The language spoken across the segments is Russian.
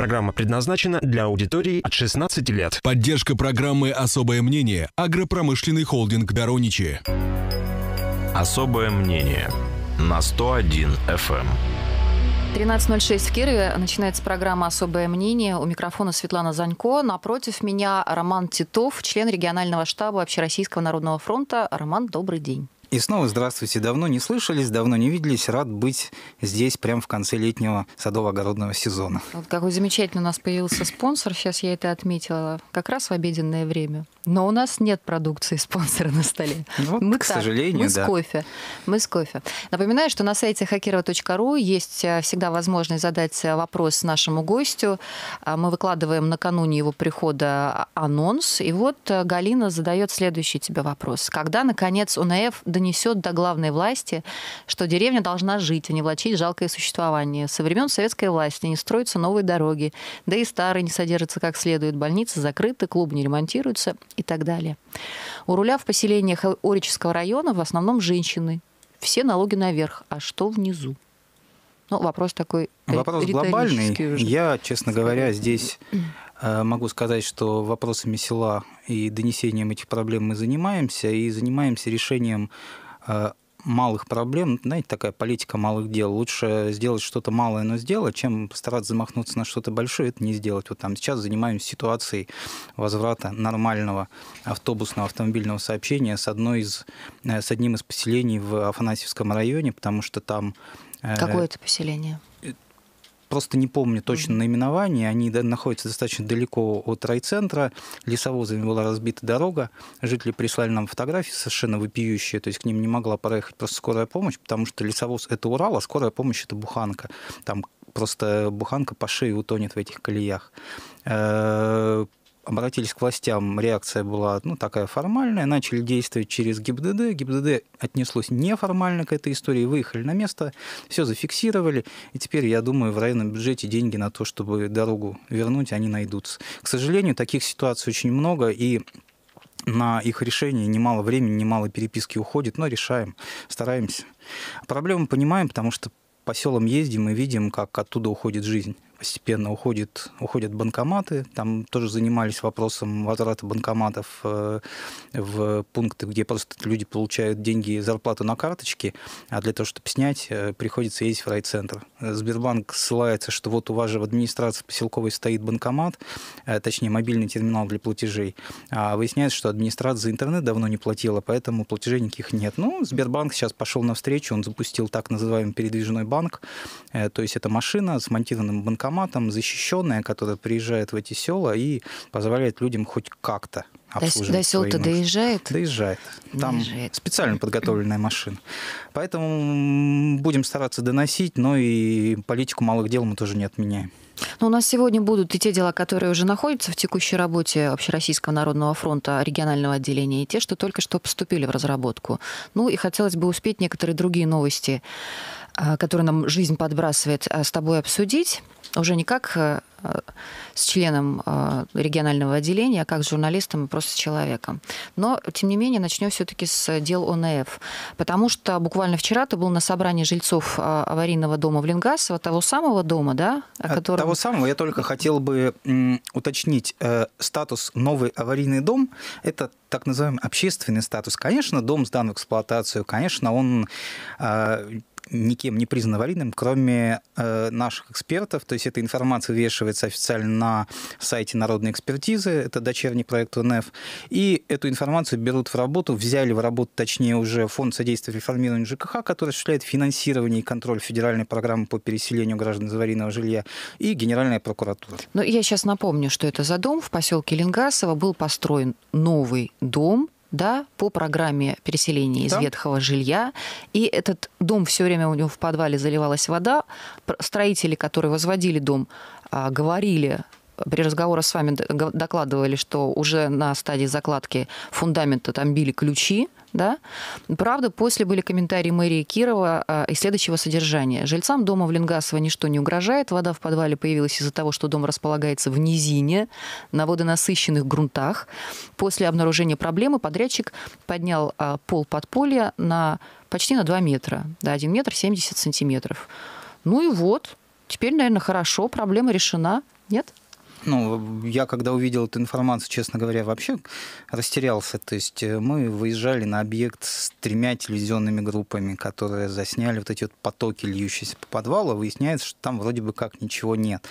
Программа предназначена для аудитории от 16 лет. Поддержка программы «Особое мнение» – агропромышленный холдинг «Дороничи». «Особое мнение» на 101 FM. 13.06 в Кирове. Начинается программа «Особое мнение». У микрофона Светлана Занько. Напротив меня Роман Титов, член регионального штаба Общероссийского народного фронта. Роман, добрый день. И снова здравствуйте. Давно не слышались, давно не виделись. Рад быть здесь прямо в конце летнего садово-огородного сезона. Вот какой замечательный у нас появился спонсор. Сейчас я это отметила. Как раз в обеденное время. Но у нас нет продукции спонсора на столе. Вот, мы к так, сожалению, мы да. с кофе. Мы с кофе. Напоминаю, что на сайте хакирова.ру есть э, всегда возможность задать э, вопрос нашему гостю. А, мы выкладываем накануне его прихода а, анонс. И вот э, Галина задает следующий тебе вопрос. Когда, наконец, УНФ донесет до главной власти, что деревня должна жить, а не влачить жалкое существование. Со времен советской власти не строятся новые дороги, да и старые не содержатся как следует, больницы закрыты, клубы не ремонтируются и так далее. У руля в поселениях Орического района в основном женщины. Все налоги наверх, а что внизу? Ну, вопрос такой Вопрос глобальный. Уже. Я, честно говоря, здесь Э, могу сказать, что вопросами села и донесением этих проблем мы занимаемся, и занимаемся решением э, малых проблем, знаете, такая политика малых дел. Лучше сделать что-то малое, но сделать, чем постараться замахнуться на что-то большое, это не сделать. Вот там сейчас занимаемся ситуацией возврата нормального автобусного автомобильного сообщения с, одной из, э, с одним из поселений в Афанасьевском районе, потому что там... Какое это поселение? просто не помню точно наименование, они находятся достаточно далеко от райцентра, лесовозами была разбита дорога, жители прислали нам фотографии совершенно вопиющие, то есть к ним не могла проехать просто скорая помощь, потому что лесовоз – это Урал, а скорая помощь – это Буханка. Там просто буханка по шее утонет в этих колеях. Э, обратились к властям, реакция была ну, такая формальная, начали действовать через ГИБДД, ГИБДД отнеслось неформально к этой истории, выехали на место, все зафиксировали, и теперь, я думаю, в районном бюджете деньги на то, чтобы дорогу вернуть, они найдутся. К сожалению, таких ситуаций очень много, и на их решение немало времени, немало переписки уходит, но решаем, стараемся. Проблему понимаем, потому что по селам ездим и видим, как оттуда уходит жизнь постепенно уходит, уходят банкоматы. Там тоже занимались вопросом возврата банкоматов э, в пункты, где просто люди получают деньги, зарплату на карточки, а для того, чтобы снять, э, приходится ездить в райцентр. Сбербанк ссылается, что вот у вас же в администрации поселковой стоит банкомат, э, точнее мобильный терминал для платежей. А выясняется, что администрация за интернет давно не платила, поэтому платежей никаких нет. Ну, Сбербанк сейчас пошел навстречу, он запустил так называемый передвижной банк, то есть это машина с монтированным банкоматом, военкоматом, защищенная, которая приезжает в эти села и позволяет людям хоть как-то обслуживать До, до сел-то доезжает? Доезжает. Там доезжает. специально подготовленная машина. Поэтому будем стараться доносить, но и политику малых дел мы тоже не отменяем. Но ну, у нас сегодня будут и те дела, которые уже находятся в текущей работе Общероссийского народного фронта регионального отделения, и те, что только что поступили в разработку. Ну и хотелось бы успеть некоторые другие новости а, который нам жизнь подбрасывает, а, с тобой обсудить. Уже не как а, с членом регионального отделения, а как с журналистом и просто с человеком. Но, тем не менее, начнем все-таки с дел ОНФ. Потому что буквально вчера ты был на собрании жильцов аварийного дома в Ленгасово, того самого дома, да? О котором... Того самого. Я только хотел бы уточнить э, статус «Новый аварийный дом». Это так называемый общественный статус. Конечно, дом сдан в эксплуатацию, конечно, он никем не признан аварийным, кроме э, наших экспертов. То есть эта информация вешивается официально на сайте народной экспертизы, это дочерний проект УНФ. И эту информацию берут в работу, взяли в работу, точнее, уже Фонд содействия реформированию ЖКХ, который осуществляет финансирование и контроль федеральной программы по переселению граждан из аварийного жилья и Генеральная прокуратура. Но я сейчас напомню, что это за дом в поселке Ленгасово был построен новый дом да, по программе переселения из да. ветхого жилья. И этот дом все время у него в подвале заливалась вода. Строители, которые возводили дом, а, говорили при разговоре с вами докладывали, что уже на стадии закладки фундамента там били ключи, да? Правда, после были комментарии мэрии Кирова а, и следующего содержания. Жильцам дома в Ленгасово ничто не угрожает. Вода в подвале появилась из-за того, что дом располагается в низине, на водонасыщенных грунтах. После обнаружения проблемы подрядчик поднял а, пол подполья на почти на 2 метра, да, 1 метр 70 сантиметров. Ну и вот, теперь, наверное, хорошо, проблема решена, нет? ну, я когда увидел эту информацию, честно говоря, вообще растерялся. То есть э, мы выезжали на объект с тремя телевизионными группами, которые засняли вот эти вот потоки, льющиеся по подвалу. Выясняется, что там вроде бы как ничего нет.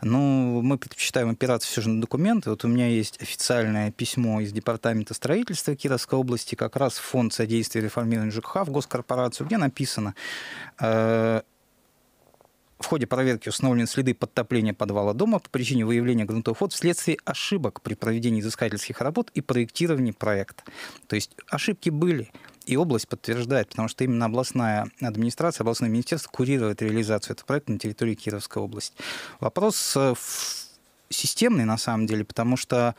Но ну, мы предпочитаем опираться все же на документы. Вот у меня есть официальное письмо из Департамента строительства Кировской области, как раз Фонд содействия реформированию ЖКХ в госкорпорацию, где написано э, в ходе проверки установлены следы подтопления подвала дома по причине выявления грунтовых вод вследствие ошибок при проведении изыскательских работ и проектировании проекта. То есть ошибки были, и область подтверждает, потому что именно областная администрация, областное министерство курирует реализацию этого проекта на территории Кировской области. Вопрос э, системный на самом деле, потому что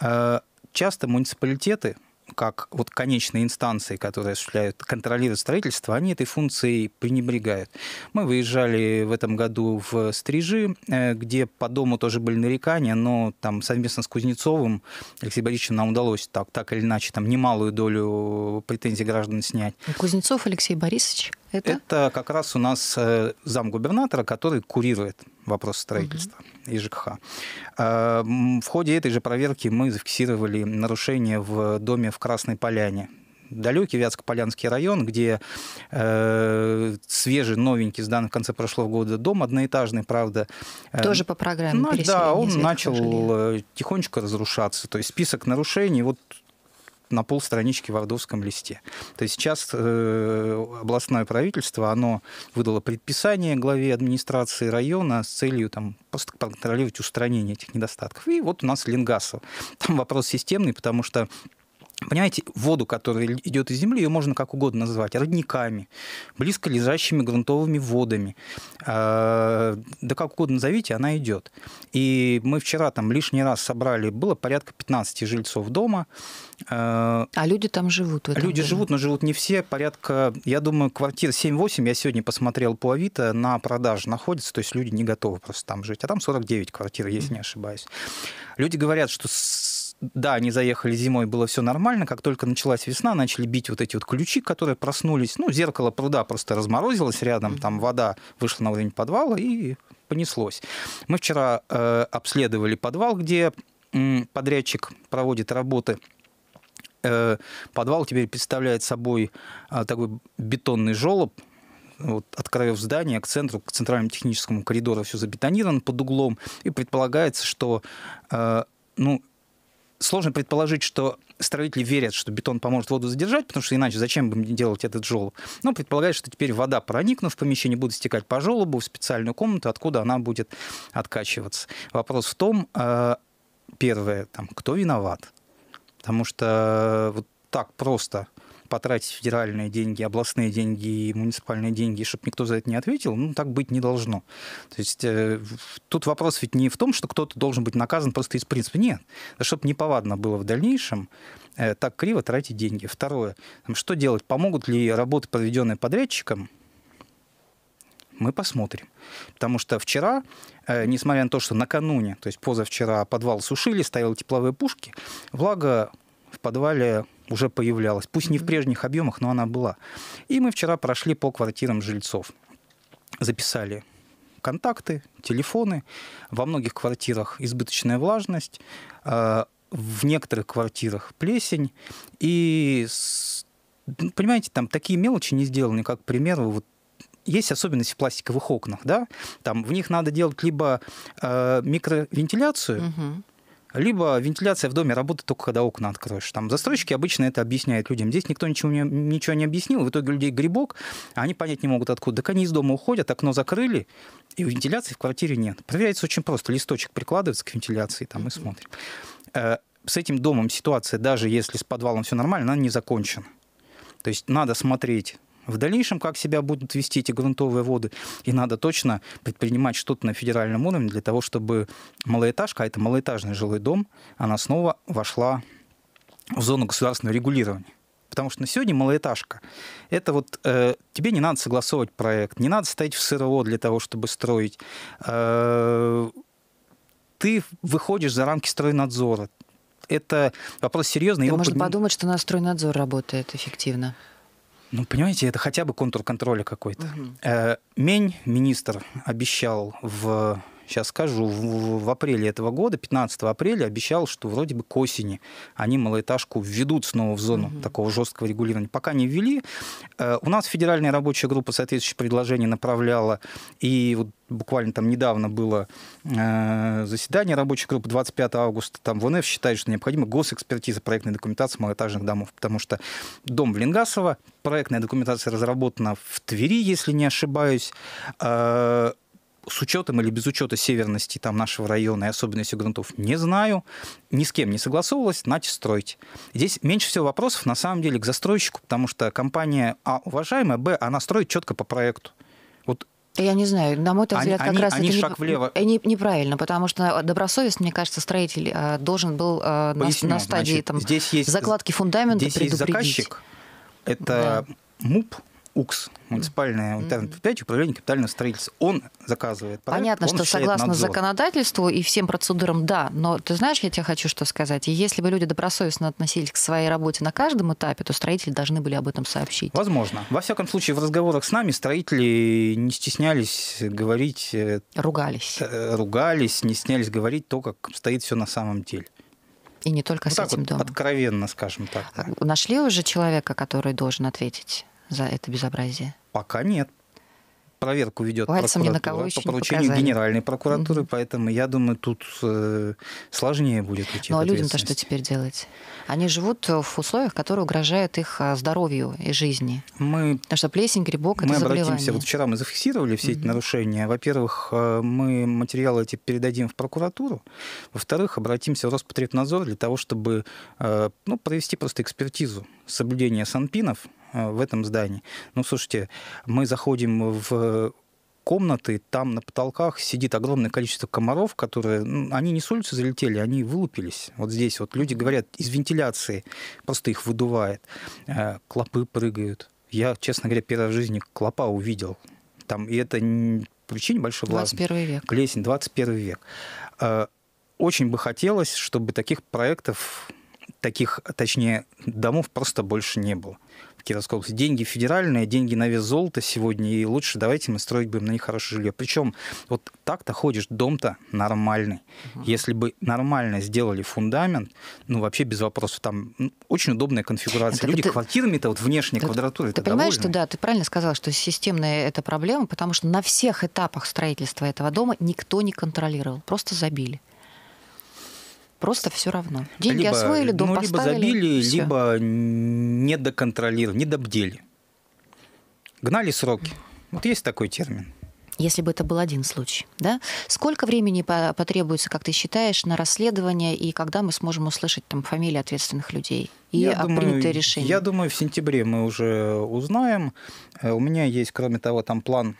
э, часто муниципалитеты как вот конечные инстанции, которые осуществляют, контролируют строительство, они этой функцией пренебрегают. Мы выезжали в этом году в Стрижи, э, где по дому тоже были нарекания, но там совместно с Кузнецовым Алексеем Борисовичем нам удалось так, так или иначе там немалую долю претензий граждан снять. А Кузнецов Алексей Борисович? Это? это как раз у нас э, зам губернатора, который курирует вопрос строительства. Угу и ЖКХ. Э, в ходе этой же проверки мы зафиксировали нарушение в доме в Красной Поляне далекий Вятско-Полянский район, где э, свежий, новенький, сдан в конце прошлого года дом, одноэтажный, правда. Э, Тоже по программе. Ну, да, он начал жилья. Э, тихонечко разрушаться. То есть список нарушений вот на полстранички в ордовском листе. То есть сейчас э, областное правительство, оно выдало предписание главе администрации района с целью там, просто контролировать устранение этих недостатков. И вот у нас Ленгасов. Там вопрос системный, потому что Понимаете, воду, которая идет из земли, ее можно как угодно называть родниками, близко лежащими грунтовыми водами. А, да как угодно назовите, она идет. И мы вчера там лишний раз собрали, было порядка 15 жильцов дома. А, а люди там живут? В люди доме? живут, но живут не все. Порядка, я думаю, квартир 7-8, я сегодня посмотрел по Авито, на продаже находится, то есть люди не готовы просто там жить. А там 49 квартир если не ошибаюсь. Люди говорят, что да, они заехали зимой, было все нормально. Как только началась весна, начали бить вот эти вот ключи, которые проснулись. Ну, зеркало пруда просто разморозилось рядом, там вода вышла на уровень подвала и понеслось. Мы вчера э, обследовали подвал, где э, подрядчик проводит работы. Э, подвал теперь представляет собой э, такой бетонный желоб, вот, от краев здания к центру, к центральному техническому коридору все забетонировано под углом, и предполагается, что э, ну, сложно предположить, что строители верят, что бетон поможет воду задержать, потому что иначе зачем бы делать этот желоб? Но предполагают, что теперь вода, проникнув в помещение, будет стекать по желобу в специальную комнату, откуда она будет откачиваться. Вопрос в том, э, первое, там, кто виноват? Потому что э, вот так просто потратить федеральные деньги, областные деньги и муниципальные деньги, чтобы никто за это не ответил, ну, так быть не должно. То есть э, тут вопрос ведь не в том, что кто-то должен быть наказан просто из принципа. Нет. Да, чтобы неповадно было в дальнейшем э, так криво тратить деньги. Второе. Там, что делать? Помогут ли работы, проведенные подрядчиком, мы посмотрим. Потому что вчера, э, несмотря на то, что накануне, то есть позавчера подвал сушили, ставили тепловые пушки, влага подвале уже появлялась. Пусть не в прежних объемах, но она была. И мы вчера прошли по квартирам жильцов. Записали контакты, телефоны. Во многих квартирах избыточная влажность, а, в некоторых квартирах плесень. И, понимаете, там такие мелочи не сделаны, как, к примеру, вот есть особенности в пластиковых окнах, да, там в них надо делать либо э, микровентиляцию, угу либо вентиляция в доме работает только когда окна откроешь. Там застройщики обычно это объясняют людям. Здесь никто ничего не, ничего не объяснил, в итоге у людей грибок, а они понять не могут откуда. Так они из дома уходят, окно закрыли, и вентиляции в квартире нет. Проверяется очень просто. Листочек прикладывается к вентиляции там и смотрим. Э, с этим домом ситуация, даже если с подвалом все нормально, она не закончена. То есть надо смотреть в дальнейшем, как себя будут вести эти грунтовые воды. И надо точно предпринимать что-то на федеральном уровне для того, чтобы малоэтажка, а это малоэтажный жилой дом, она снова вошла в зону государственного регулирования. Потому что на сегодня малоэтажка. Это вот э, тебе не надо согласовывать проект, не надо стоять в СРО для того, чтобы строить. Э, ты выходишь за рамки стройнадзора. Это вопрос серьезный. можно подним... подумать, что на стройнадзор работает эффективно. Ну, понимаете, это хотя бы контур контроля какой-то. Угу. Мень, министр, обещал в сейчас скажу, в, в апреле этого года, 15 апреля, обещал, что вроде бы к осени они малоэтажку введут снова в зону угу. такого жесткого регулирования. Пока не ввели. Э, у нас федеральная рабочая группа соответствующие предложения направляла, и вот буквально там недавно было э, заседание рабочей группы 25 августа, там ВНФ считает, что необходима госэкспертиза проектной документации малоэтажных домов, потому что дом в Ленгасово, проектная документация разработана в Твери, если не ошибаюсь, э, с учетом или без учета северности там, нашего района и особенностей грунтов, не знаю, ни с кем не согласовывалась, начать строить. Здесь меньше всего вопросов, на самом деле, к застройщику, потому что компания, а, уважаемая, б, она строит четко по проекту. Вот я не знаю, на мой взгляд, они, как раз они это шаг не, влево. Э, не, неправильно, потому что добросовестно, мне кажется, строитель э, должен был э, Поясню, на, на стадии значит, там, здесь есть, закладки фундамента здесь предупредить. Есть заказчик, это да. МУП, УКС, муниципальное унитарное предприятие управление капитального строительства. Он заказывает проект, Понятно, он что согласно надзор. законодательству и всем процедурам, да, но ты знаешь, я тебе хочу что сказать. если бы люди добросовестно относились к своей работе на каждом этапе, то строители должны были об этом сообщить. Возможно. Во всяком случае, в разговорах с нами строители не стеснялись говорить... Э, ругались. Э, ругались, не стеснялись говорить то, как стоит все на самом деле. И не только ну, с так этим вот домом. Откровенно, скажем так. Да. А, нашли уже человека, который должен ответить? за это безобразие? Пока нет. Проверку ведет прокуратура на кого по поручению показали. Генеральной прокуратуры, mm-hmm. поэтому я думаю, тут э, сложнее будет идти. Ну а людям-то что теперь делать? Они живут в условиях, которые угрожают их а, здоровью и жизни. Мы, Потому что плесень, грибок мы это Мы обратимся. Вот вчера мы зафиксировали все mm-hmm. эти нарушения. Во-первых, э, мы материалы эти передадим в прокуратуру. Во-вторых, обратимся в Роспотребнадзор для того, чтобы э, ну, провести просто экспертизу соблюдения санпинов Э, в этом здании. Ну, слушайте, мы заходим в комнаты, там на потолках сидит огромное количество комаров, которые, ну, они не с улицы залетели, они вылупились. Вот здесь вот люди говорят, из вентиляции просто их выдувает. Э, клопы прыгают. Я, честно говоря, первый в жизни клопа увидел. Там, и это причине большой влажности. 21 век. Плесень, 21 век. Э, очень бы хотелось, чтобы таких проектов таких, точнее, домов просто больше не было в Кировской области. Деньги федеральные, деньги на вес золота сегодня, и лучше давайте мы строить будем на них хорошее жилье. Причем вот так-то ходишь, дом-то нормальный. Угу. Если бы нормально сделали фундамент, ну вообще без вопросов, там ну, очень удобная конфигурация. Так Люди ты... квартирами-то вот внешней так, квадратуры Ты понимаешь, довольны. что да, ты правильно сказал, что системная это проблема, потому что на всех этапах строительства этого дома никто не контролировал, просто забили просто все равно. Деньги либо, освоили, дом ну, поставили. Либо забили, все. либо не доконтролировали, не добдели. Гнали сроки. Вот есть такой термин если бы это был один случай. Да? Сколько времени потребуется, как ты считаешь, на расследование и когда мы сможем услышать там фамилии ответственных людей и я принятое решение? Я думаю, в сентябре мы уже узнаем. Э, у меня есть, кроме того, там план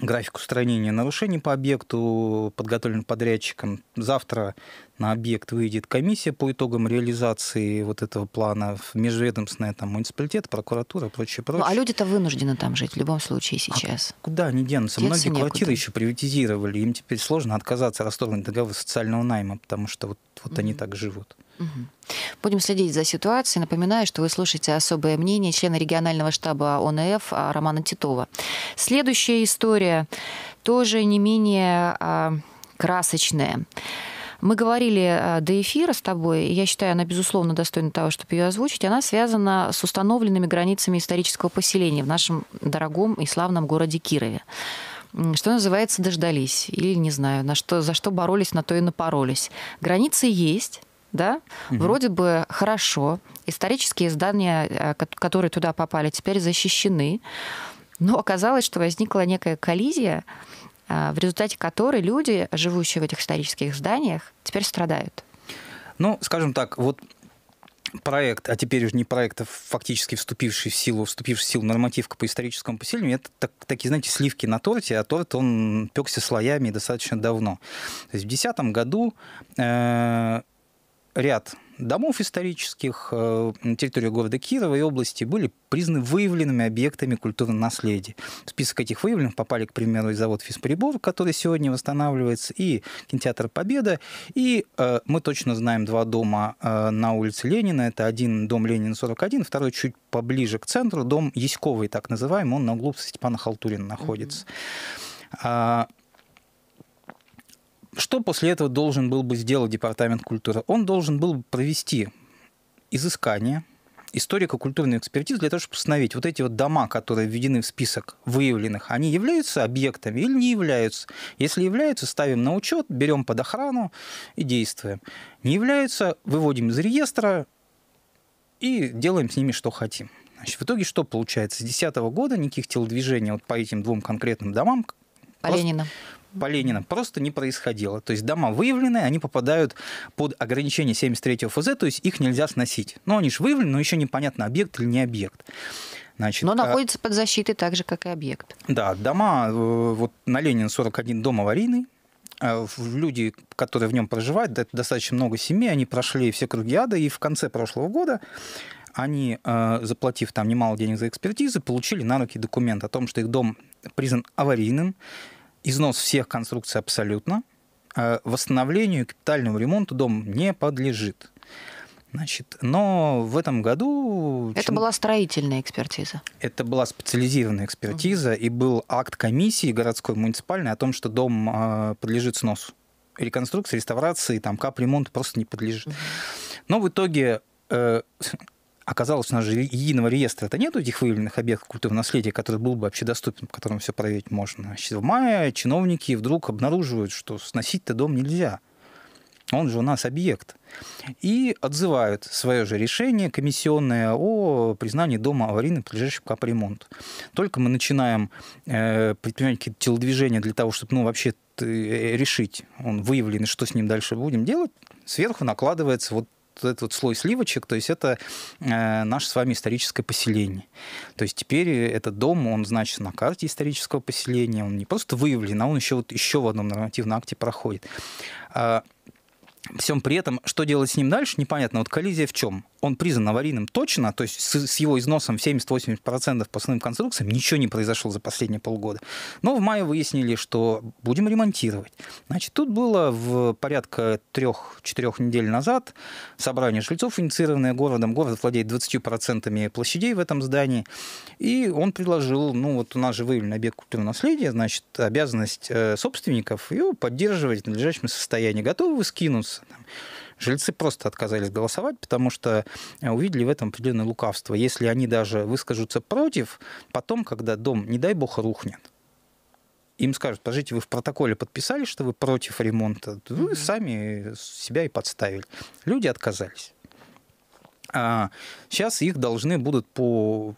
график устранения нарушений по объекту, подготовлен подрядчиком. Завтра на объект выйдет комиссия по итогам реализации вот этого плана, межведомственная там муниципалитет, прокуратура, прочее, прочее. Ну, а люди-то вынуждены там жить в любом случае а сейчас. А куда они денутся? Деться Многие некуда. квартиры еще приватизировали, им теперь сложно отказаться, расторгнуть договор социального найма, потому что вот, вот mm-hmm. они так живут. Будем следить за ситуацией. Напоминаю, что вы слушаете особое мнение члена регионального штаба ОНФ а, Романа Титова. Следующая история тоже не менее а, красочная. Мы говорили а, до эфира с тобой, и я считаю, она, безусловно, достойна того, чтобы ее озвучить. Она связана с установленными границами исторического поселения в нашем дорогом и славном городе Кирове что называется, дождались. Или не знаю, на что, за что боролись, на то и напоролись. Границы есть, да, угу. вроде бы хорошо, исторические издания, э, которые туда попали, теперь защищены, но оказалось, что возникла некая коллизия, э, в результате которой люди, живущие в этих исторических зданиях, теперь страдают. Ну, скажем так, вот проект, а теперь уже не проект, а фактически вступивший в силу, вступивший в силу нормативка по историческому поселению, это так, такие, знаете, сливки на торте, а торт, он пекся слоями достаточно давно. То есть в 2010 году э, ряд домов исторических э, на территории города Кирова и области были признаны выявленными объектами культурного наследия. В список этих выявленных попали, к примеру, и завод «Физприбор», который сегодня восстанавливается, и кинотеатр «Победа». И э, мы точно знаем два дома э, на улице Ленина. Это один дом Ленина 41, второй чуть поближе к центру, дом Яськовый, так называемый, он на углу Степана Халтурина находится. Mm-hmm что после этого должен был бы сделать Департамент культуры? Он должен был бы провести изыскание историко-культурную экспертизу для того, чтобы установить вот эти вот дома, которые введены в список выявленных, они являются объектами или не являются. Если являются, ставим на учет, берем под охрану и действуем. Не являются, выводим из реестра и делаем с ними, что хотим. Значит, в итоге что получается? С 2010 года никаких телодвижений вот по этим двум конкретным домам по Ленина по Ленина просто не происходило. То есть дома выявлены, они попадают под ограничение 73 ФЗ, то есть их нельзя сносить. Но они же выявлены, но еще непонятно, объект или не объект. Значит, но а находится а... под защитой так же, как и объект. Да, дома, э, вот на Ленина 41 дом аварийный, а люди, которые в нем проживают, это достаточно много семей, они прошли все круги ада, и в конце прошлого года они, э, заплатив там немало денег за экспертизы, получили на руки документ о том, что их дом признан аварийным, износ всех конструкций абсолютно. А восстановлению и капитальному ремонту дом не подлежит. Значит, но в этом году... Это была строительная экспертиза. Это была специализированная экспертиза, угу. и был акт комиссии городской муниципальной о том, что дом э, подлежит сносу. Реконструкции, реставрации, там капремонт просто не подлежит. Угу. Но в итоге э, Оказалось, у нас же единого реестра-то нет этих выявленных объектов культурного наследия, который был бы вообще доступен, по которому все проверить можно. Значит, в мае чиновники вдруг обнаруживают, что сносить-то дом нельзя. Он же у нас объект. И отзывают свое же решение комиссионное о признании дома аварийным, подлежащим капремонту. Только мы начинаем э, предпринимать какие-то телодвижения для того, чтобы ну, вообще э, решить, он выявлен, и что с ним дальше будем делать, сверху накладывается вот этот вот слой сливочек, то есть это э, наше с вами историческое поселение. То есть теперь э, этот дом, он значит на карте исторического поселения, он не просто выявлен, а он еще, вот, еще в одном нормативном акте проходит. А, всем при этом, что делать с ним дальше, непонятно. Вот коллизия в чем? Он признан аварийным точно, то есть с, с его износом 70-80% по основным конструкциям ничего не произошло за последние полгода. Но в мае выяснили, что будем ремонтировать. Значит, тут было в порядка 3-4 недель назад собрание жильцов, инициированное городом. Город владеет 20% площадей в этом здании. И он предложил, ну вот у нас же выявлен объект культурного наследия, значит, обязанность э, собственников его поддерживать в надлежащем состоянии. Готовы вы скинуть голосуется. Жильцы просто отказались голосовать, потому что увидели в этом определенное лукавство. Если они даже выскажутся против, потом, когда дом, не дай бог, рухнет, им скажут, подождите, вы в протоколе подписали, что вы против ремонта, вы mm-hmm. сами себя и подставили. Люди отказались. А сейчас их должны будут по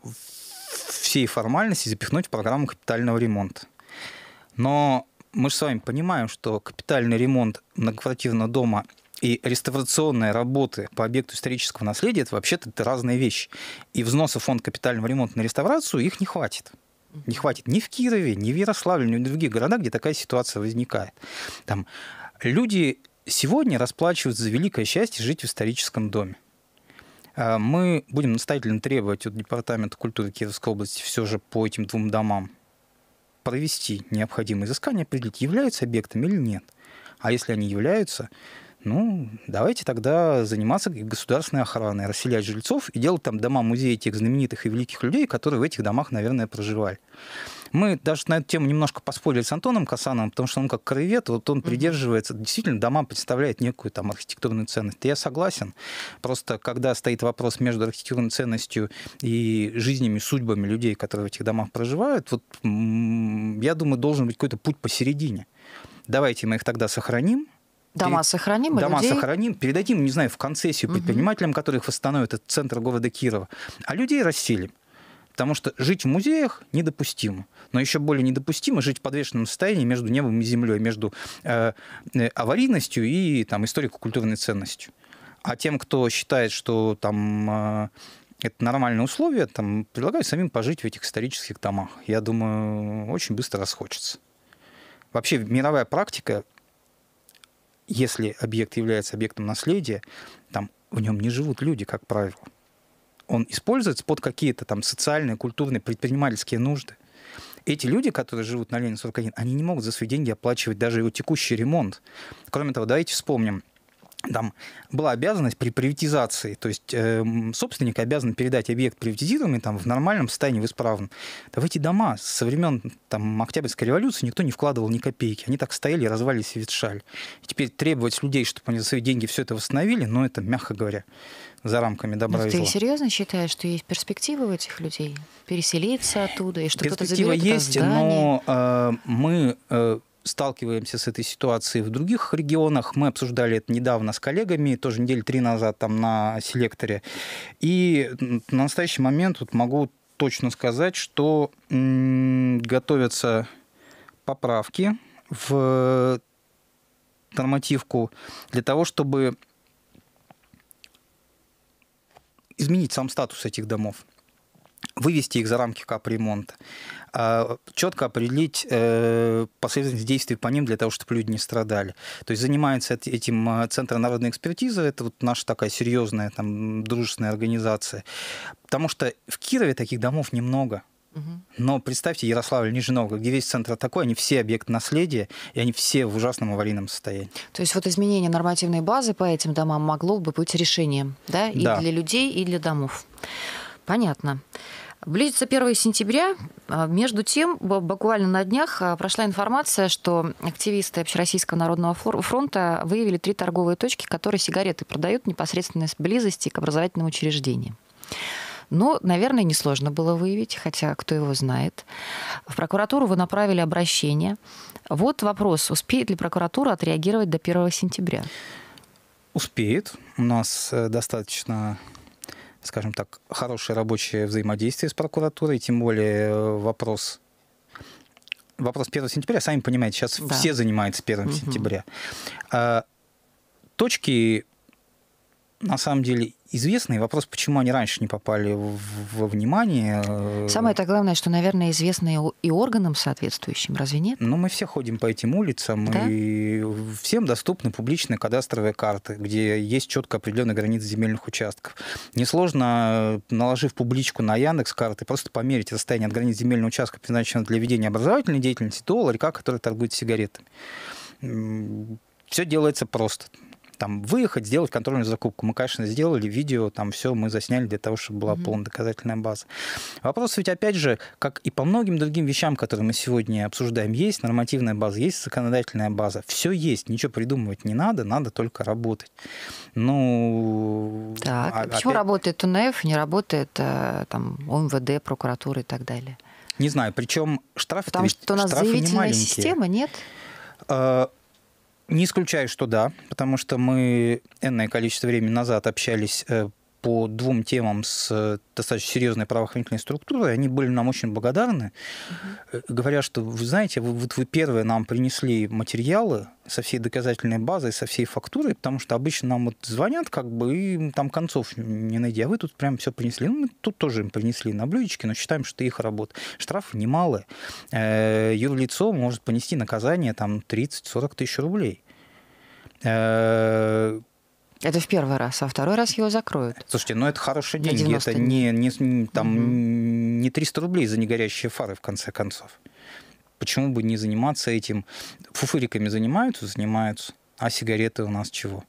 всей формальности запихнуть в программу капитального ремонта. Но мы же с вами понимаем, что капитальный ремонт многоквартирного дома и реставрационные работы по объекту исторического наследия – это вообще-то это разные вещи. И взносы фонд капитального ремонта на реставрацию их не хватит. Не хватит ни в Кирове, ни в Ярославле, ни в других городах, где такая ситуация возникает. Там люди сегодня расплачиваются за великое счастье жить в историческом доме. А мы будем настоятельно требовать от Департамента культуры Кировской области все же по этим двум домам провести необходимые изыскания, определить, являются объектами или нет. А если они являются, ну, давайте тогда заниматься государственной охраной, расселять жильцов и делать там дома-музеи тех знаменитых и великих людей, которые в этих домах, наверное, проживали. Мы даже на эту тему немножко поспорили с Антоном Касановым, потому что он как краевед, вот он придерживается, действительно, дома представляют некую там архитектурную ценность. Я согласен. Просто когда стоит вопрос между архитектурной ценностью и жизнями, судьбами людей, которые в этих домах проживают, вот я думаю, должен быть какой-то путь посередине. Давайте мы их тогда сохраним, Дома перед... сохраним, дома людей... сохраним, передадим, не знаю, в концессию угу. предпринимателям, которые их восстановит этот центр города Кирова, а людей расселим. Потому что жить в музеях недопустимо. Но еще более недопустимо жить в подвешенном состоянии между небом и землей, между э, э, аварийностью и там, историко-культурной ценностью. А тем, кто считает, что там э, это нормальные условия, там, предлагаю самим пожить в этих исторических домах. Я думаю, очень быстро расхочется. Вообще мировая практика, если объект является объектом наследия, там в нем не живут люди, как правило он используется под какие-то там социальные, культурные, предпринимательские нужды. Эти люди, которые живут на Ленина 41, они не могут за свои деньги оплачивать даже его текущий ремонт. Кроме того, давайте вспомним, там была обязанность при приватизации, то есть э, собственник обязан передать объект приватизированный там, в нормальном состоянии, в исправном. Да в эти дома со времен там, Октябрьской революции никто не вкладывал ни копейки. Они так стояли и развалились и ветшали. И теперь требовать людей, чтобы они за свои деньги все это восстановили, ну это, мягко говоря, за рамками добра Но и зла. Ты серьезно считаешь, что есть перспективы у этих людей переселиться оттуда и что кто-то заберет есть, это здание? но э, мы э, сталкиваемся с этой ситуацией в других регионах. Мы обсуждали это недавно с коллегами, тоже недель три назад там на селекторе. И на настоящий момент вот могу точно сказать, что готовятся поправки в нормативку для того, чтобы изменить сам статус этих домов вывести их за рамки капремонта, а, четко определить э, последовательность действий по ним для того, чтобы люди не страдали. То есть занимается этим э, Центр народной экспертизы, это вот наша такая серьезная там, дружественная организация. Потому что в Кирове таких домов немного. Но представьте Ярославль, нижнего, где весь центр такой, они все объект наследия, и они все в ужасном аварийном состоянии. То есть вот изменение нормативной базы по этим домам могло бы быть решением, да, и да. для людей, и для домов. Понятно. Близится 1 сентября. А, между тем, буквально на днях а, прошла информация, что активисты Общероссийского народного фронта выявили три торговые точки, которые сигареты продают непосредственно непосредственной близости к образовательным учреждениям. Но, ну, наверное, несложно было выявить, хотя кто его знает. В прокуратуру вы направили обращение. Вот вопрос, успеет ли прокуратура отреагировать до 1 сентября? Успеет. У нас э, достаточно скажем так, хорошее рабочее взаимодействие с прокуратурой, тем более э, вопрос вопрос 1 сентября, сами понимаете, сейчас да. все занимаются 1 угу. сентября. А, точки, на самом деле, известные. Вопрос, почему они раньше не попали во внимание. Э, Самое-то главное, что, наверное, известные и органам соответствующим, разве нет? Ну, мы все ходим по этим улицам, да? и всем доступны публичные кадастровые карты, где есть четко определенные границы земельных участков. Несложно, наложив публичку на Яндекс карты, просто померить расстояние от границ земельного участка, предназначенного для ведения образовательной деятельности, до ларька, который торгует сигаретами. Все делается просто там выехать, сделать контрольную закупку. Мы, конечно, сделали видео, там все мы засняли для того, чтобы была mm-hmm. полная доказательная база. Вопрос ведь, опять же, как и по многим другим вещам, которые мы сегодня обсуждаем, есть нормативная база, есть законодательная база, все есть, ничего придумывать не надо, надо только работать. Ну... Так, а, опять... почему работает УНФ, не работает э, там ОМВД, прокуратура и так далее? Не знаю, причем штрафы... Потому что у нас заявительная система, нет? Э, не исключаю, что да, потому что мы энное количество времени назад общались э, по двум темам с э, достаточно серьезной правоохранительной структурой, они были нам очень благодарны, угу. говоря, что, вы знаете, вы, вот вы первые нам принесли материалы со всей доказательной базой, со всей фактурой, потому что обычно нам вот звонят, как бы, и там концов не найди, а вы тут прям все принесли. Ну, мы тут тоже им принесли на блюдечке, но считаем, что их работа. Штрафы немалые. Э, юрлицо может понести наказание там 30-40 тысяч рублей это в первый раз, а второй раз его закроют. Слушайте, ну это хорошие деньги, это не, не, там, не 300 рублей за негорящие фары, в конце концов. Почему бы не заниматься этим? Фуфыриками занимаются, занимаются, а сигареты у нас чего?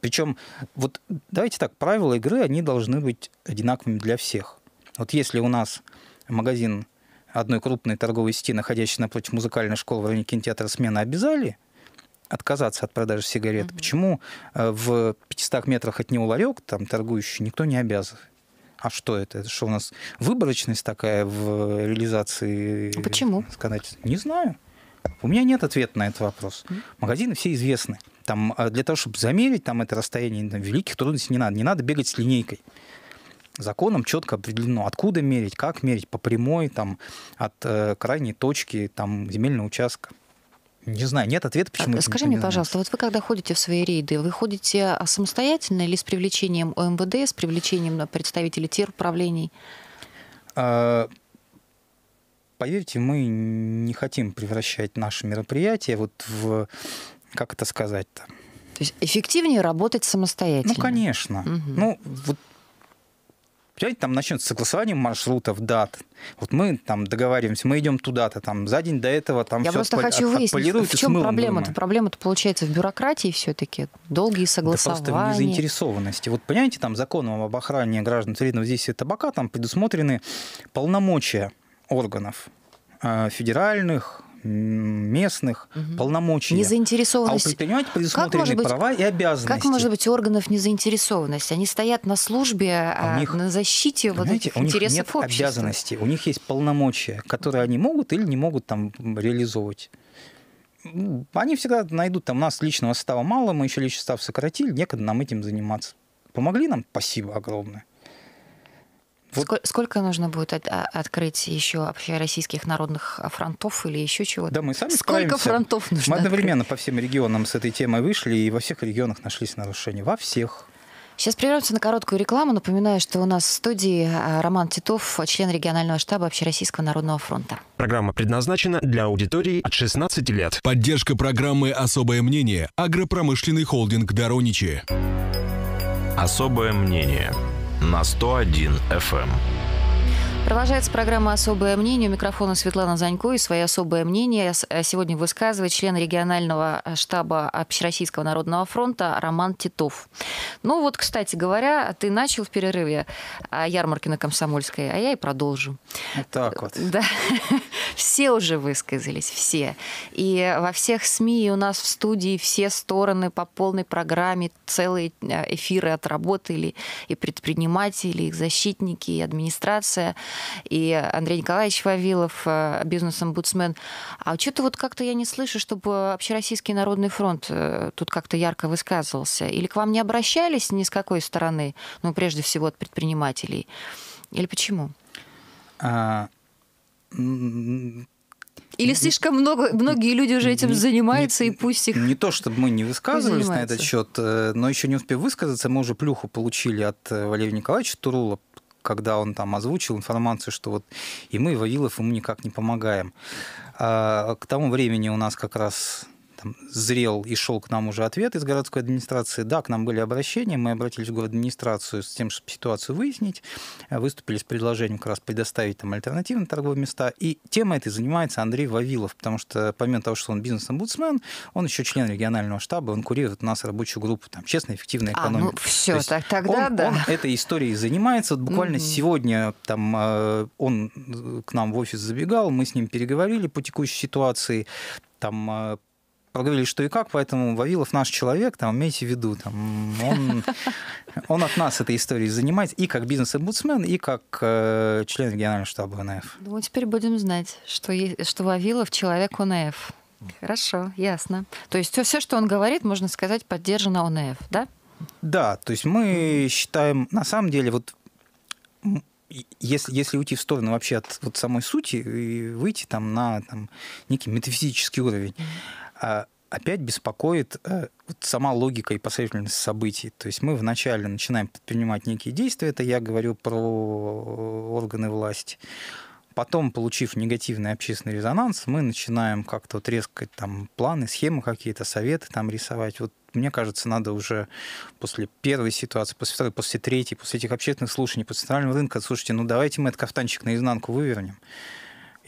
Причем, вот давайте так, правила игры, они должны быть одинаковыми для всех. Вот если у нас магазин одной крупной торговой сети, находящей напротив музыкальной школы в районе кинотеатра «Смена», обязали – отказаться от продажи сигарет. Угу. Почему э, в 500 метрах от него ларек, там торгующий, никто не обязан? А что это? Это что у нас выборочность такая в реализации? А почему? Сказать, не знаю. У меня нет ответа на этот вопрос. Угу. Магазины все известны. Там, э, для того, чтобы замерить там, это расстояние, там, великих трудностей не надо. Не надо бегать с линейкой законом четко определено, откуда мерить, как мерить, по прямой, там, от э, крайней точки там, земельного участка. Не знаю, нет ответа, почему. А, скажи мне, пожалуйста, вот вы когда ходите в свои рейды, вы ходите а, самостоятельно или с привлечением ОМВД, с привлечением э, представителей теруправлений? А, поверьте, мы не хотим превращать наши мероприятия вот в, как это сказать-то, то есть эффективнее работать самостоятельно. Ну, конечно. Угу. Ну, вот Понимаете, там начнется согласование маршрутов, дат. Вот мы там договариваемся, мы идем туда-то, там за день до этого там Я просто хочу выяснить, в чем проблема-то? Проблема-то получается в бюрократии все-таки, долгие согласования. Да просто в незаинтересованности. Вот понимаете, там законом об охране граждан тюремного здесь и табака там предусмотрены полномочия органов э, федеральных, местных угу. полномочий. Незаинтересованность. А предпринимать предусмотрены быть, права и обязанности. Как может быть органов незаинтересованность? Они стоят на службе, а, а у них, на защите вот этих у них интересов нет общества. обязанностей, у них есть полномочия, которые они могут или не могут там реализовывать они всегда найдут, там, нас личного состава мало, мы еще личный состав сократили, некогда нам этим заниматься. Помогли нам? Спасибо огромное. Вот. Сколько, сколько нужно будет от, а, открыть еще общероссийских народных фронтов или еще чего-то? Да, мы сами Сколько справимся. фронтов нужно Мы одновременно открыть? по всем регионам с этой темой вышли, и во всех регионах нашлись нарушения. Во всех. Сейчас прервемся на короткую рекламу. Напоминаю, что у нас в студии а, Роман Титов, член регионального штаба Общероссийского народного фронта. Программа предназначена для аудитории от 16 лет. Поддержка программы «Особое мнение» агропромышленный холдинг «Дороничи». «Особое мнение» на 101 FM. Продолжается программа «Особое мнение». У микрофона Светлана Занько и свое особое мнение э, сегодня высказывает член регионального э, штаба Общероссийского народного фронта Роман Титов. Ну вот, кстати говоря, ты начал в перерыве о а, ярмарке на Комсомольской, а я и продолжу. Вот так вот. Э, да. Все уже высказались, все. И во всех СМИ и у нас в студии все стороны по полной программе, целые эфиры отработали, и предприниматели, и защитники, и администрация – и Андрей Николаевич Вавилов, э, бизнес-омбудсмен. А что-то вот как-то я не слышу, чтобы Общероссийский народный фронт э, тут как-то ярко высказывался. Или к вам не обращались ни с какой стороны, ну, прежде всего от предпринимателей? Или почему? А... Или слишком много, многие люди уже этим занимаются, не, и пусть их... Не то, чтобы мы не высказывались на этот счет, э, но еще не успев высказаться, мы уже плюху получили от Валерия Николаевича Турула когда он там озвучил информацию, что вот и мы, и Вавилов, ему никак не помогаем. А, к тому времени у нас как раз там, зрел и шел к нам уже ответ из городской администрации. Да, к нам были обращения, мы обратились в город администрацию с тем, чтобы ситуацию выяснить, э, выступили с предложением как раз предоставить там альтернативные торговые места. И тема этой занимается Андрей Вавилов, потому что помимо того, что он бизнес-омбудсмен, он еще член регионального штаба, он курирует у нас рабочую группу там «Честная эффективная экономика». А, ну все, так, тогда он, да. Он этой историей занимается. Вот буквально mm-hmm. сегодня там э, он э, к нам в офис забегал, мы с ним переговорили по текущей ситуации там поговорили, что и как, поэтому Вавилов наш человек, там, имейте в виду, там, он, он от нас этой историей занимает и как бизнес-омбудсмен, и как э, член регионального штаба НФ. Ну, теперь будем знать, что, что Вавилов человек ОНФ. Хорошо, ясно. То есть все, что он говорит, можно сказать, поддержано ОНФ, да? Да, то есть мы считаем, на самом деле, вот если, если уйти в сторону вообще от вот самой сути и выйти там на там, некий метафизический уровень, а, опять беспокоит а, вот сама логика и последовательность событий. То есть мы вначале начинаем предпринимать некие действия, это я говорю про органы власти. Потом, получив негативный общественный резонанс, мы начинаем как-то вот резко там планы, схемы какие-то, советы там рисовать. Вот мне кажется, надо уже после первой ситуации, после второй, после третьей, после этих общественных слушаний, после центрального рынка, слушайте, ну давайте мы этот кафтанчик наизнанку вывернем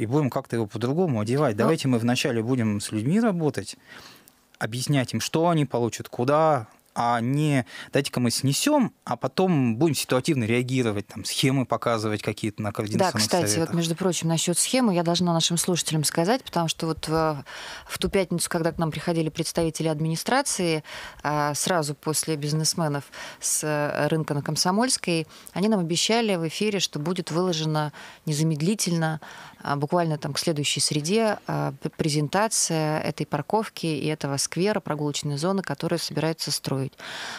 и будем как-то его по-другому одевать. Давайте мы вначале будем с людьми работать, объяснять им, что они получат, куда, а не дайте-ка мы снесем, а потом будем ситуативно реагировать, там, схемы показывать какие-то на координационных Да, кстати, советах. вот, между прочим, насчет схемы я должна нашим слушателям сказать, потому что вот в, э, в ту пятницу, когда к нам приходили представители администрации, э, сразу после бизнесменов с э, рынка на Комсомольской, они нам обещали в эфире, что будет выложено незамедлительно, буквально там к следующей среде, презентация этой парковки и этого сквера, прогулочной зоны, которую собираются строить построить.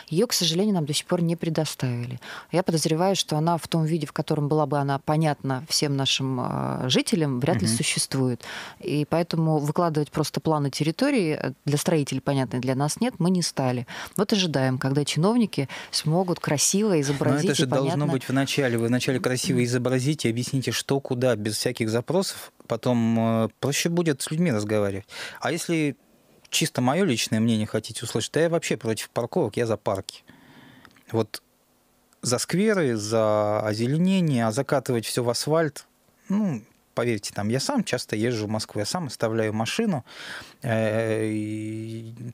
Ее, к сожалению, нам до сих пор не предоставили. Я подозреваю, что она в том виде, в котором была бы она понятна всем нашим а, жителям, вряд угу. ли существует. И поэтому выкладывать просто планы территории э, для строителей, понятно, для нас нет, мы не стали. Вот ожидаем, когда чиновники смогут красиво изобразить. Но это же понятно... должно быть в начале. Вы вначале красиво изобразите, объясните, что куда, без всяких запросов. Потом э, проще будет с людьми разговаривать. А если чисто мое личное мнение хотите услышать, да я вообще против парковок, я за парки. Вот за скверы, за озеленение, а закатывать все в асфальт, ну, поверьте, там я сам часто езжу в Москву, я сам оставляю машину. Э,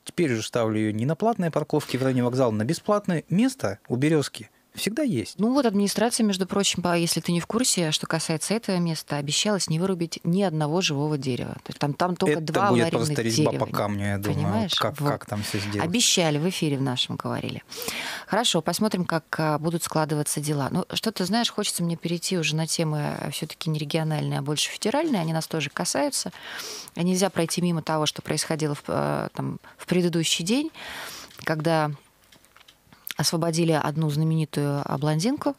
теперь уже ставлю ее не на платные парковки в районе вокзала, на бесплатное место у березки всегда есть. Ну вот администрация, между прочим, если ты не в курсе, что касается этого места, обещалась не вырубить ни одного живого дерева. То есть там, там только Это два будет просто резьба дерева. по камню, я думаю. Понимаешь? как, вот. как там все сделать. Обещали, в эфире в нашем говорили. Хорошо, посмотрим, как а, будут складываться дела. Ну, что ты знаешь, хочется мне перейти уже на темы а, все-таки не региональные, а больше федеральные. Они нас тоже касаются. Нельзя пройти мимо того, что происходило в, а, там, в предыдущий день, когда освободили одну знаменитую а, блондинку,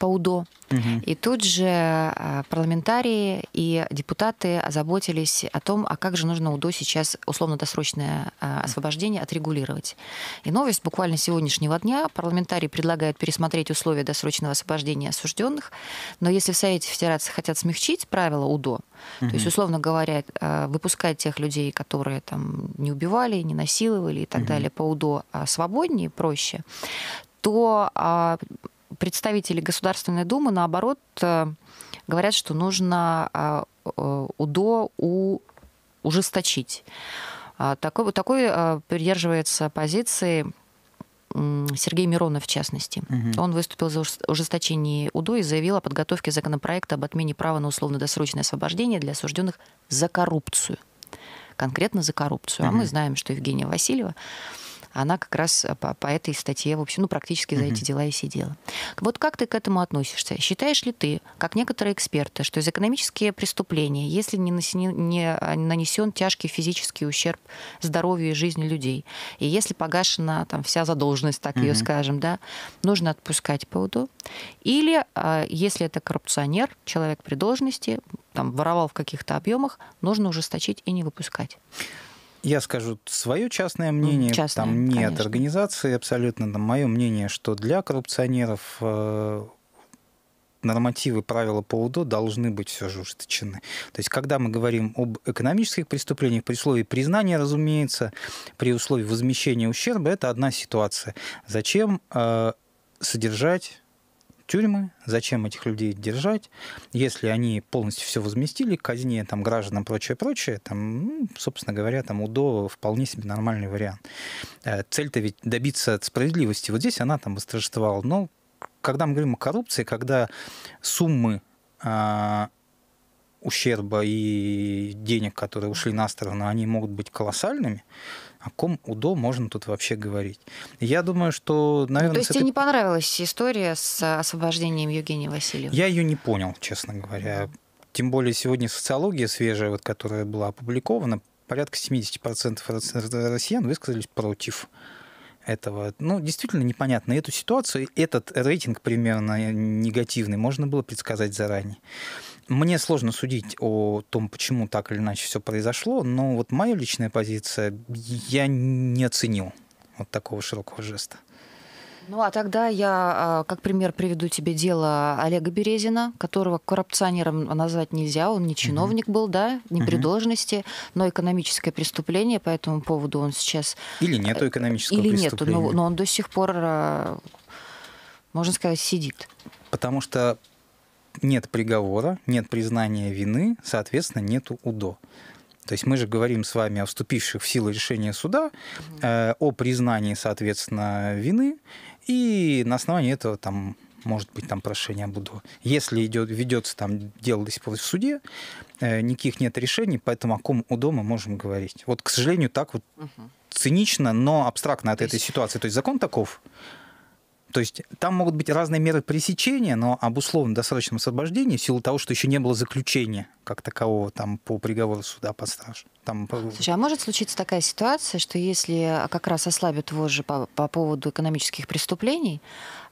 по УДО. И тут же а, парламентарии и депутаты озаботились о том, а как же нужно УДО сейчас условно-досрочное а, освобождение отрегулировать. И новость буквально сегодняшнего дня. Парламентарии предлагают пересмотреть условия досрочного освобождения осужденных, но если в Совете Федерации хотят смягчить правила УДО, угу. то есть, условно говоря, а, выпускать тех людей, которые там не убивали, не насиловали и так угу. далее по УДО свободнее, проще, то представители Государственной Думы, наоборот, э, говорят, что нужно а, э, УДО у, ужесточить. А, такой, такой э, придерживается позиции Сергей Миронов, в частности. Угу. Он выступил за ужесточение УДО и заявил о подготовке законопроекта об отмене права на условно-досрочное освобождение для осужденных за коррупцию. Конкретно за коррупцию. Угу. А мы знаем, что Евгения Васильева она как раз э, по, по этой статье, в общем, ну, практически за эти дела и сидела. Вот как ты к этому относишься? Считаешь ли ты, как некоторые эксперты, что из экономические преступления, если не, нанесен, не э, нанесен тяжкий физический ущерб здоровью и жизни людей, и если погашена там вся задолженность, так ее скажем, да, нужно отпускать по ПУДО? Или, э, если это коррупционер, человек при должности, там, воровал в каких-то объемах, нужно ужесточить и не выпускать. Я скажу свое частное ну, мнение. Частное, там нет конечно. организации абсолютно. Там мое мнение, что для коррупционеров э, нормативы, правила по УДО должны быть все же ужесточены. То есть, когда мы говорим об экономических преступлениях, при условии признания, разумеется, при условии возмещения ущерба, это одна ситуация. Зачем э, содержать тюрьмы, зачем этих людей держать, если они полностью все возместили, казни там гражданам прочее, прочее, там, ну, собственно говоря, там УДО вполне себе нормальный вариант. Э, цель-то ведь добиться справедливости, вот здесь она там восторжествовала, но когда мы говорим о коррупции, когда суммы а, ущерба и денег, которые ушли на сторону, они могут быть колоссальными, о ком УДО можно тут вообще говорить? Я думаю, что, наверное... Ну, то есть этой... тебе не понравилась история с освобождением Евгения Васильева? Я ее не понял, честно говоря. Тем более сегодня социология свежая, вот, которая была опубликована, порядка 70% россиян высказались против этого. Ну, действительно непонятно. Эту ситуацию, этот рейтинг примерно негативный, можно было предсказать заранее. Мне сложно судить о том, почему так или иначе все произошло, но вот моя личная позиция, я не оценил вот такого широкого жеста. Ну а тогда я а, как пример приведу тебе дело Олега Березина, которого коррупционером назвать нельзя, он не чиновник угу. был, да, не угу. при должности, но экономическое преступление по этому поводу он сейчас... Или нету э, экономического Или ну, преступления. Или нету, но, но он до сих пор, а, можно сказать, сидит. Потому что нет приговора, нет признания вины, соответственно, нет УДО. То есть мы же говорим с вами о вступивших в силу решения суда, э, о признании, соответственно, вины, и на основании этого там может быть там прошение об УДО. Если идет, ведется там дело до сих пор в суде, э, никаких нет решений, поэтому о ком УДО мы можем говорить. Вот, к сожалению, так вот угу. цинично, но абстрактно от этой ситуации. То есть закон таков, то есть там могут быть разные меры пресечения, но об условно досрочном освобождении в силу того, что еще не было заключения как такового там по приговору суда под страж. Там... Э, Слушай, а может случиться такая ситуация, что если как раз ослабят вожжи по, по поводу экономических преступлений,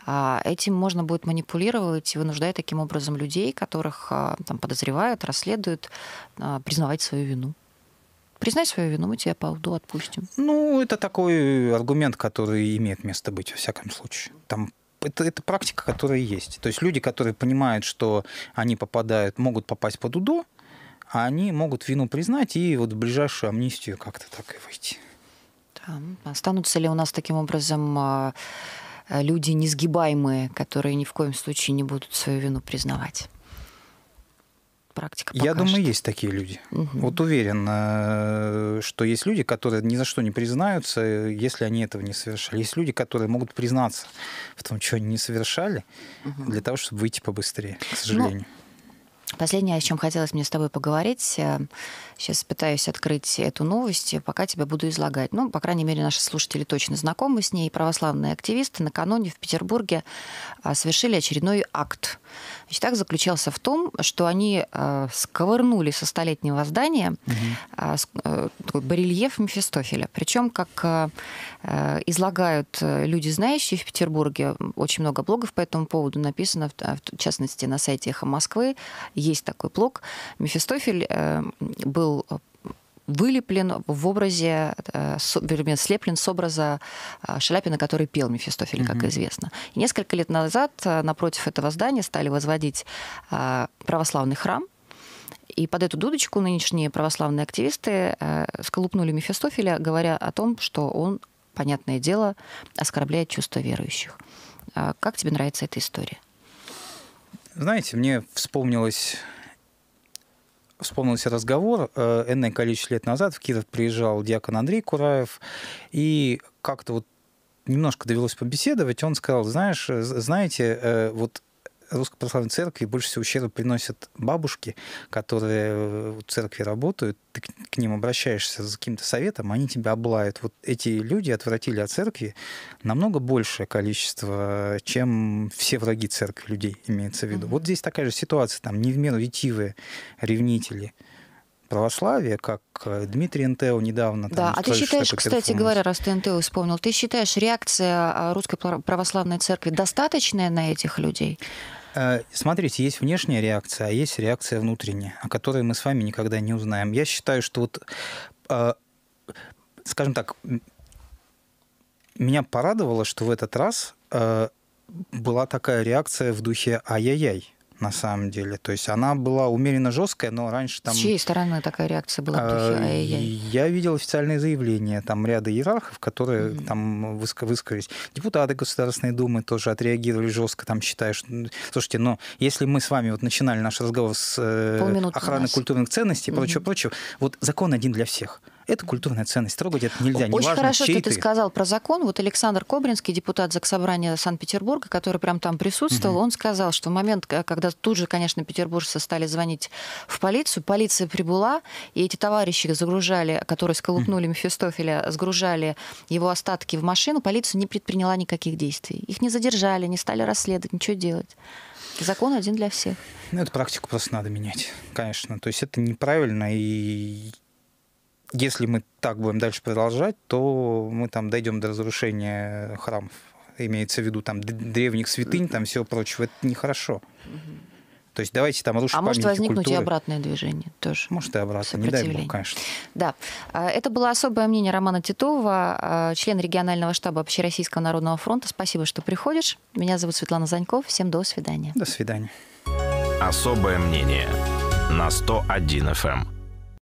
а, этим можно будет манипулировать, вынуждая таким образом людей, которых а, там подозревают, расследуют, а, признавать свою вину? Признай свою вину, мы тебя по УДО отпустим. Ну, это такой аргумент, который имеет место быть, во всяком случае. Там это, это практика, которая есть. То есть люди, которые понимают, что они попадают, могут попасть под УДО, они могут вину признать и вот в ближайшую амнистию как-то так и выйти. Да. Останутся ли у нас таким образом а, а, люди несгибаемые, которые ни в коем случае не будут свою вину признавать? практика покажет. Я думаю, есть такие люди. Угу. Вот уверен, э, что есть люди, которые ни за что не признаются, если они этого не совершали. Есть люди, которые могут признаться в том, что они не совершали, угу. для того, чтобы выйти побыстрее, к ну, сожалению. Ну... Последнее, о чем хотелось мне с тобой поговорить, сейчас э, пытаюсь открыть эту новость, э, пока тебя буду излагать. Ну, по крайней мере, наши слушатели точно знакомы с ней. Православные активисты накануне в Петербурге а, совершили очередной акт Значит, так заключался в том, что они э, сковырнули со столетнего здания угу. э, такой барельеф Мефистофеля. Причем, как э, э излагают э, люди, знающие в Петербурге, очень много блогов по этому поводу написано, в, а, в частности, на сайте «Эхо Москвы» есть такой блог. Мефистофель э, был вылеплен в образе, э, вернее, слеплен с образа э, Шаляпина, который пел Мефистофель, как mm-hmm. известно. И несколько лет назад э, напротив этого здания стали возводить православный храм, и под эту дудочку нынешние православные активисты сколупнули Мефистофеля, говоря о том, что он, понятное дело, оскорбляет чувства верующих. Как тебе нравится эта история? Знаете, мне вспомнилось вспомнился разговор. Э, энное количество лет назад в Киров приезжал диакон Андрей Кураев, и как-то вот немножко довелось побеседовать, он сказал, знаешь, знаете, э, вот Русской Православной Церкви больше всего ущерба приносят бабушки, которые в церкви работают, ты к ним обращаешься за каким-то советом, они тебя облают. Вот эти люди отвратили от церкви намного большее количество, чем все враги церкви людей, имеется в виду. Mm-hmm. Вот здесь такая же ситуация, там не в меру ретивые ревнители православия, как э, Дмитрий НТО недавно. Там, да, а ты считаешь, кстати говоря, раз ты НТО вспомнил, ты считаешь, реакция а, Русской православной церкви достаточная на этих людей? Э, смотрите, есть внешняя реакция, а есть реакция внутренняя, о которой мы с вами никогда не узнаем. Я считаю, что вот, э, скажем так, меня порадовало, что в этот раз э, была такая реакция в духе «ай-яй-яй» на самом деле. То есть она была умеренно жесткая, но раньше там... С чьей стороны такая реакция была? Духе, а, я видел официальные заявления там ряда иерархов, которые mm-hmm. там высказались. Депутаты Государственной Думы тоже отреагировали жестко, там считая, что... Слушайте, но ну, если мы с вами вот начинали наш разговор с э, Полминуты охраны культурных ценностей и mm-hmm. прочего, прочего, вот закон один для всех. Это культурная ценность. Трогать это нельзя. Очень Неважно, хорошо, что ты, сказал про закон. Вот Александр Кобринский, депутат Заксобрания Санкт-Петербурга, который прям там присутствовал, угу. он сказал, что в момент, когда тут же, конечно, петербуржцы стали звонить в полицию, полиция прибыла, и эти товарищи загружали, которые сколупнули угу. Мефистофеля, сгружали его остатки в машину, полиция не предприняла никаких действий. Их не задержали, не стали расследовать, ничего делать. Закон один для всех. Ну, эту практику просто надо менять, конечно. То есть это неправильно, и если мы так будем дальше продолжать, то мы там дойдем до разрушения храмов. Имеется в виду там древних святынь, там все прочего. Это нехорошо. То есть давайте там рушим А может возникнуть культуры. и обратное движение тоже. Может и обратное, не дай бог, конечно. Да. А, это было особое мнение Романа Титова, а, член регионального штаба Общероссийского народного фронта. Спасибо, что приходишь. Меня зовут Светлана Заньков. Всем до свидания. До свидания. Особое мнение на 101 FM.